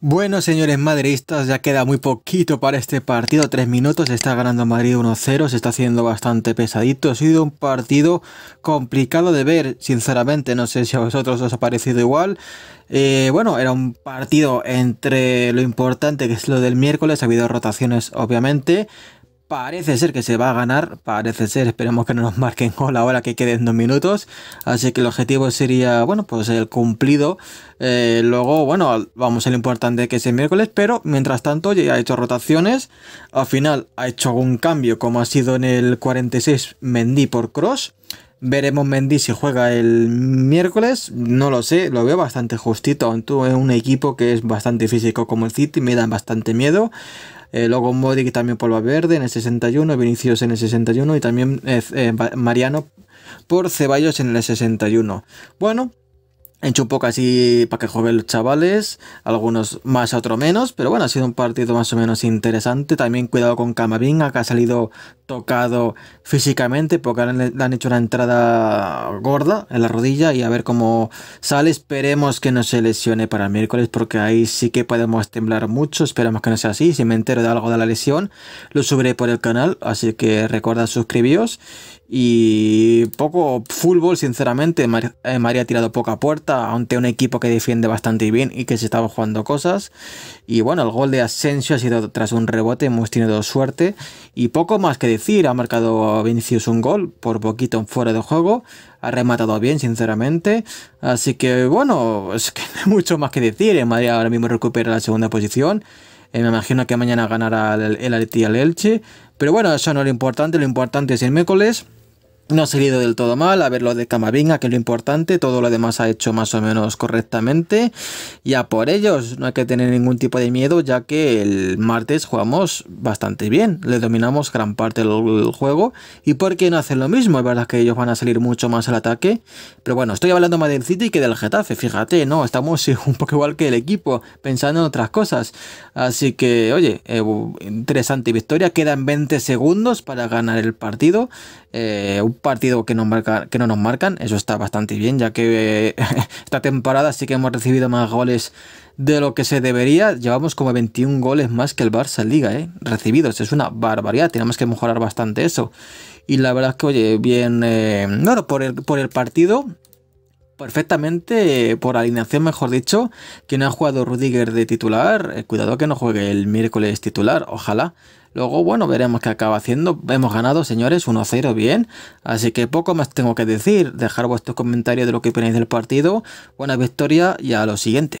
Bueno, señores madridistas, ya queda muy poquito para este partido. Tres minutos, está ganando Madrid 1-0, se está haciendo bastante pesadito. Ha sido un partido complicado de ver, sinceramente. No sé si a vosotros os ha parecido igual. Eh, bueno, era un partido entre lo importante que es lo del miércoles. Ha habido rotaciones, obviamente. Parece ser que se va a ganar, parece ser, esperemos que no nos marquen con la hora que queden dos minutos. Así que el objetivo sería, bueno, pues el cumplido. Eh, luego, bueno, vamos a lo importante que es el miércoles, pero mientras tanto ya ha hecho rotaciones. Al final ha hecho algún cambio, como ha sido en el 46 Mendy por Cross. Veremos Mendy si juega el miércoles, no lo sé, lo veo bastante justito, en un equipo que es bastante físico como el City, me dan bastante miedo. Eh, Logo luego también por Valverde en el 61, Vinicius en el 61 y también eh, eh, Mariano por Ceballos en el 61. Bueno, He hecho un poco así para que jueguen los chavales, algunos más, otros menos, pero bueno, ha sido un partido más o menos interesante. También cuidado con Camavinga, que ha salido tocado físicamente, porque le, han hecho una entrada gorda en la rodilla y a ver cómo sale. Esperemos que no se lesione para el miércoles, porque ahí sí que podemos temblar mucho. Esperemos que no sea así. Si me entero de algo de la lesión, lo subiré por el canal, así que recuerda suscribiros y poco fútbol, sinceramente. Eh, María ha tirado poca puerta, ante un equipo que defiende bastante bien y que se estaba jugando cosas. Y bueno, el gol de Asensio ha sido tras un rebote, hemos tenido suerte. Y poco más que decir, ha marcado Vinicius un gol, por poquito fuera de juego. Ha rematado bien, sinceramente. Así que bueno, es que no hay mucho más que decir. María eh, Madrid ahora mismo recupera la segunda posición. Eh, me imagino que mañana ganará el, el al Elche. Pero bueno, eso no es lo importante. Lo importante es el miércoles. No ha salido del todo mal, a ver lo de Camavinga, que es lo importante, todo lo demás ha hecho más o menos correctamente. ya por ellos, no hay que tener ningún tipo de miedo, ya que el martes jugamos bastante bien, le dominamos gran parte del juego. ¿Y por qué no hacen lo mismo? Es verdad que ellos van a salir mucho más al ataque, pero bueno, estoy hablando más del City que del Getafe, fíjate, ¿no? Estamos un poco igual que el equipo, pensando en otras cosas. Así que, oye, eh, interesante victoria, quedan 20 segundos para ganar el partido. Eh, partido que, no nos marcan, eso está bastante bien, ya que esta temporada sí que hemos recibido más goles de lo que se debería. Llevamos como 21 goles más que el Barça en Liga, ¿eh? Recibidos, es una barbaridad, tenemos que mejorar bastante eso. Y la verdad es que, oye, bien, eh, no, por el partido perfectamente eh, por alineación, mejor dicho, quien ha jugado Rudiger de titular. Eh, cuidado que no juegue el miércoles titular, ojalá. Luego, bueno, veremos qué acaba haciendo. Hemos ganado, señores, 1-0, bien. Así que poco más tengo que decir. Dejar vuestros comentarios de lo que opináis del partido. Buena victoria y a lo siguiente.